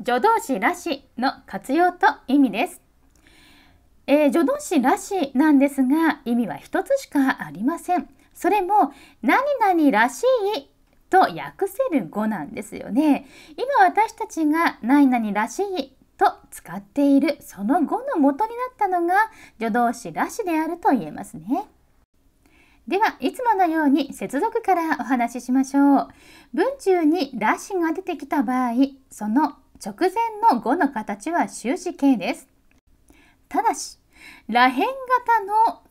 助動詞らしの活用と意味です。えー、助動詞らしなんですが意味は一つしかありません。それも何々らしいと訳せる語なんですよね。今私たちが何々らしいと使っているその語の元になったのが助動詞らしであると言えますね。ではいつものように接続からお話ししましょう。文中にらしが出てきた場合その直前の5の形は終止形です。ただし、らへん型の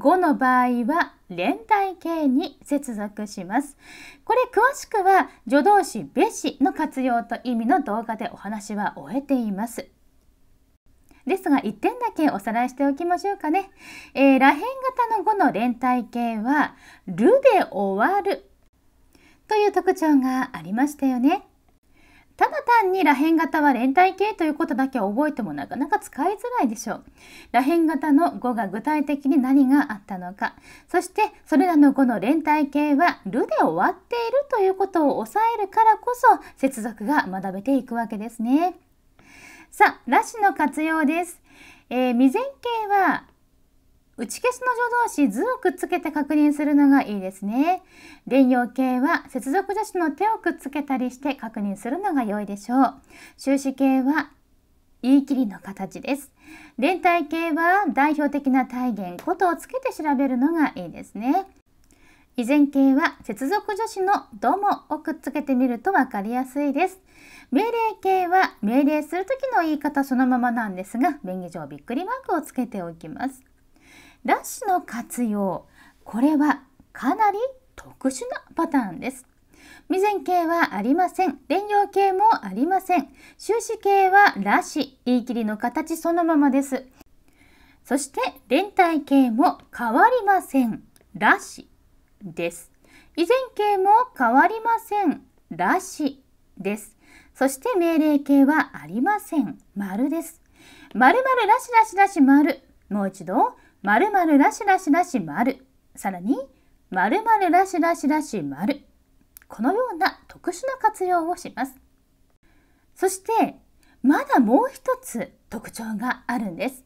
5の場合は連体形に接続します。これ詳しくは助動詞べしの活用と意味の動画でお話は終えています。ですが1点だけおさらいしておきましょうかね。えー、らへん型の5の連体形は「る」で終わるという特徴がありましたよね。ただ単にらへん型は連帯形ということだけは覚えてもなかなか使いづらいでしょう。らへん型の語が具体的に何があったのか、そしてそれらの語の連帯形はるで終わっているということを抑えるからこそ接続が学べていくわけですね。さあ、なしの活用です。えー、未然形は打ち消しの助動詞図をくっつけて確認するのがいいですね。連用形は接続助詞の手をくっつけたりして確認するのが良いでしょう。終止形は言い切りの形です。連帯形は代表的な体言ことをつけて調べるのがいいですね。依然形は接続助詞の「ども」をくっつけてみると分かりやすいです。命令形は命令する時の言い方そのままなんですが便宜上びっくりマークをつけておきます。ラッシュの活用これはかなり特殊なパターンです未然形はありません連用形もありません終止形はラシ言い切りの形そのままですそして連帯形も変わりませんラシです以前形も変わりませんラシですそして命令形はありません丸です丸々ラシラシラシ丸もう一度まるまるらしらしらしまる。さらに、まるまるらしらししまる。このような特殊な活用をします。そして、まだもう一つ特徴があるんです。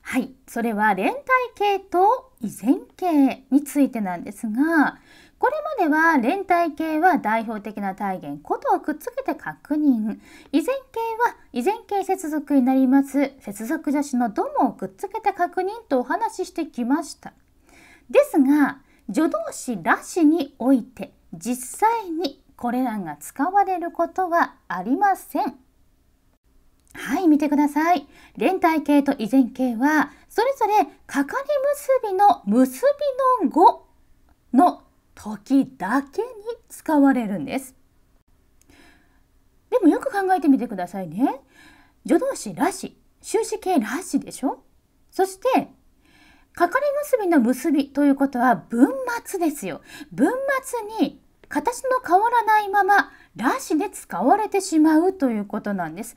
はい、それは連帯形と依然形についてなんですが、これまでは連帯形は代表的な体現ことをくっつけて確認以然形は依然形接続になります接続助詞の「ども」をくっつけて確認とお話ししてきましたですが助動詞「らし」において実際にこれらが使われることはありません。はい、見てください。連帯形と以然形は、それぞれかかり結びの結びの語の時だけに使われるんですでもよく考えてみてくださいね助動詞らし終止形らしでしょそしてかかり結びの結びということは文末ですよ文末に形の変わらないままらしで使われてしまうということなんです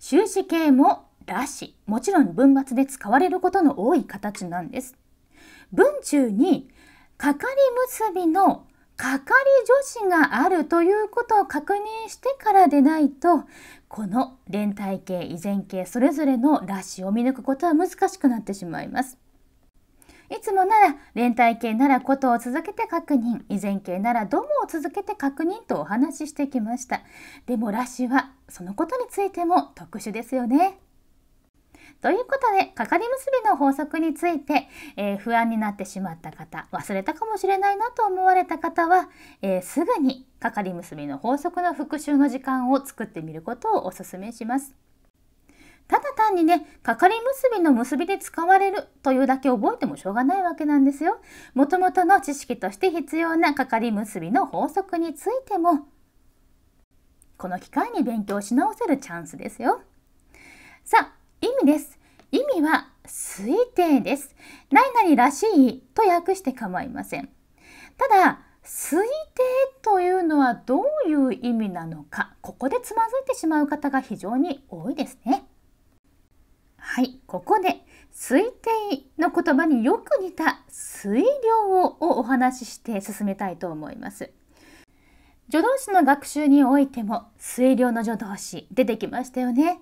終止形もらしもちろん文末で使われることの多い形なんです文中にかかり結びのかかり助詞があるということを確認してからでないとこの連帯形依然形それぞれのラッシュを見抜くことは難しくなってしまいます。いつもなら連帯形ならことを続けて確認依然形ならどもを続けて確認とお話ししてきましたでもラッシュはそのことについても特殊ですよねということで、かかり結びの法則について、えー、不安になってしまった方、忘れたかもしれないなと思われた方は、えー、すぐにかかり結びの法則の復習の時間を作ってみることをお勧めします。ただ単にね、かかり結びの結びで使われるというだけ覚えてもしょうがないわけなんですよ。もともとの知識として必要なかかり結びの法則についても、この機会に勉強し直せるチャンスですよ。さあ、意味です。意味は推定です。何々らしいと訳して構いません。ただ、推定というのはどういう意味なのか、ここでつまずいてしまう方が非常に多いですね。はい、ここで推定の言葉によく似た推量をお話しして進めたいと思います。助動詞の学習においても推量の助動詞出てきましたよね。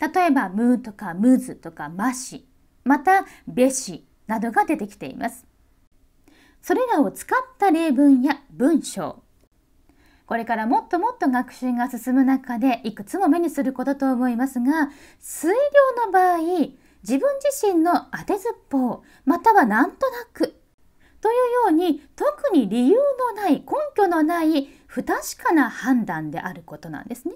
例えばムーとかムズとかマシまたべしなどが出てきていますそれらを使った例文や文章これからもっともっと学習が進む中でいくつも目にすることと思いますが水量の場合自分自身の当てずっぽうまたはなんとなくというように特に理由のない根拠のない不確かな判断であることなんですね。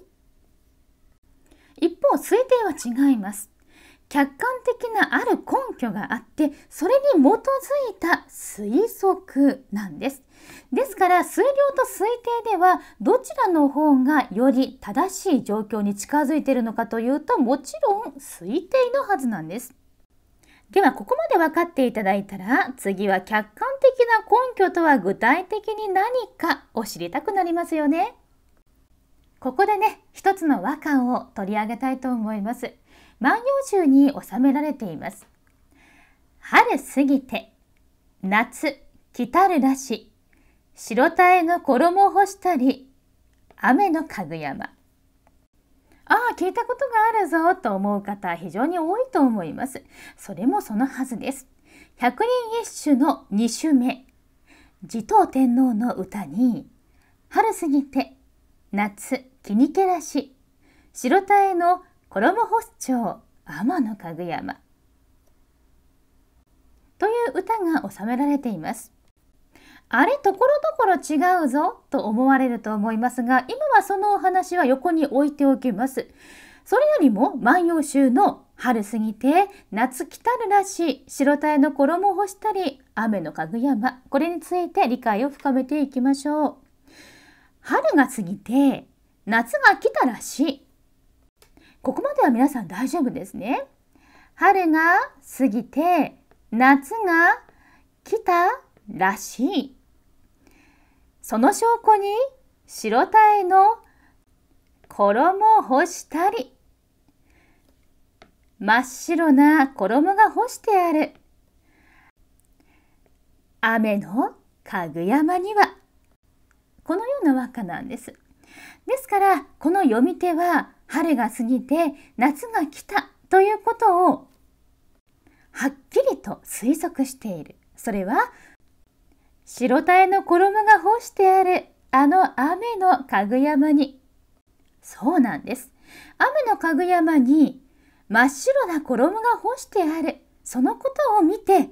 一方推定は違います客観的なある根拠があってそれに基づいた推測なんですですから推量と推定ではどちらの方がより正しい状況に近づいているのかというともちろん推定のはずなんですではここまで分かっていただいたら次は客観的な根拠とは具体的に何かを知りたくなりますよね。ここでね一つの和歌を取り上げたいと思います万葉集に収められています春過ぎて夏来たるらし白たえが衣を干したり雨のかぐ山ああ聞いたことがあるぞと思う方非常に多いと思いますそれもそのはずです百人一首の2首目持統天皇の歌に春過ぎて夏キニケラシ白田絵の衣発鳥天のかぐ山という歌が収められていますあれところどころ違うぞと思われると思いますが今はそのお話は横に置いておきますそれよりも万葉集の春過ぎて夏来たるらしい白たの衣を干したり雨のかぐ山これについて理解を深めていきましょう。春が過ぎて夏が来たらしい。ここまでは皆さん大丈夫ですね。春が過ぎて夏が来たらしい。その証拠に白タイの衣を干したり真っ白な衣が干してある雨のかぐやまにはような和歌なんです。ですからこの読み手は春が過ぎて夏が来たということをはっきりと推測している。それは白たえの衣が干してあるあの雨のかぐ山に。そうなんです。雨のかぐ山に真っ白な衣が干してある。そのことを見て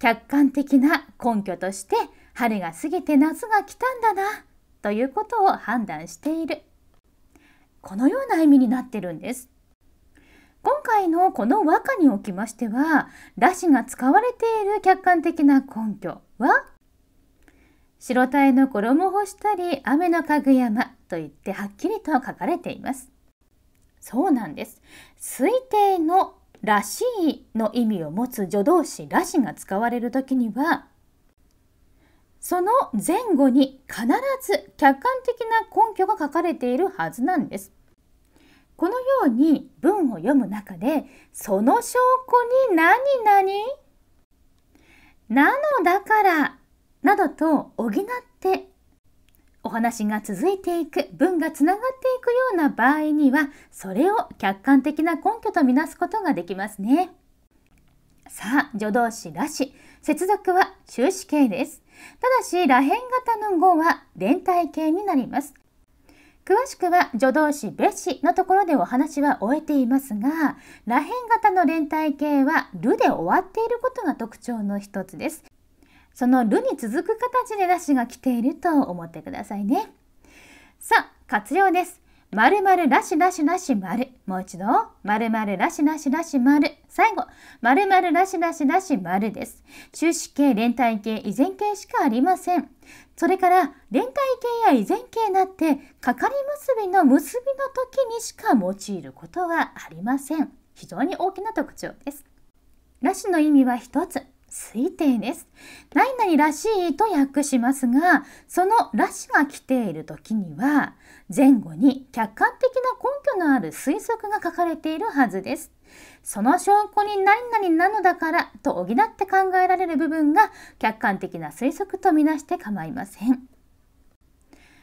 客観的な根拠として春が過ぎて夏が来たんだなということを判断しているこのような意味になってるんです今回のこの和歌におきましては羅氏が使われている客観的な根拠は白体の衣干したり雨のかぐ山と言ってはっきりと書かれていますそうなんです推定のらしいの意味を持つ助動詞らしが使われる時にはその前後に必ず客観的な根拠が書かれているはずなんです。このように文を読む中で、その証拠に何々なのだからなどと補ってお話が続いていく文がつながっていくような場合にはそれを客観的な根拠とみなすことができますね。さあ助動詞らし接続は終止形です。ただし、らへん型の語は連体形になります。詳しくは助動詞べしのところでお話は終えていますが、らへん型の連体形はるで終わっていることが特徴の一つです。そのるに続く形でらしが来ていると思ってくださいね。さあ、活用です。まるまるらしなしなしまる。もう一度、まるまるらしなしなしまる。最後、まるまるらしなしなしまるです。中止形連帯形依然形しかありません。それから、連帯形や依然形なって、かかり結びの結びの時にしか用いることはありません。非常に大きな特徴です。らしの意味は一つ。推定です。何々らしいと訳しますが、そのらしが来ている時には、前後に客観的な根拠のある推測が書かれているはずです。その証拠に何々なのだからと補って考えられる部分が客観的な推測とみなして構いません。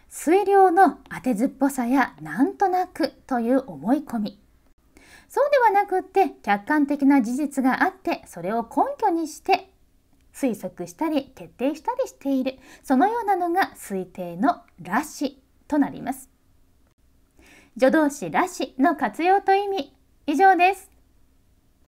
水量の当てずっぽさやなんとなくという思い込み。そうではなくって客観的な事実があってそれを根拠にして推測したり決定したりしているそのようなのが推定のらしとなります助動詞らしの活用と意味以上です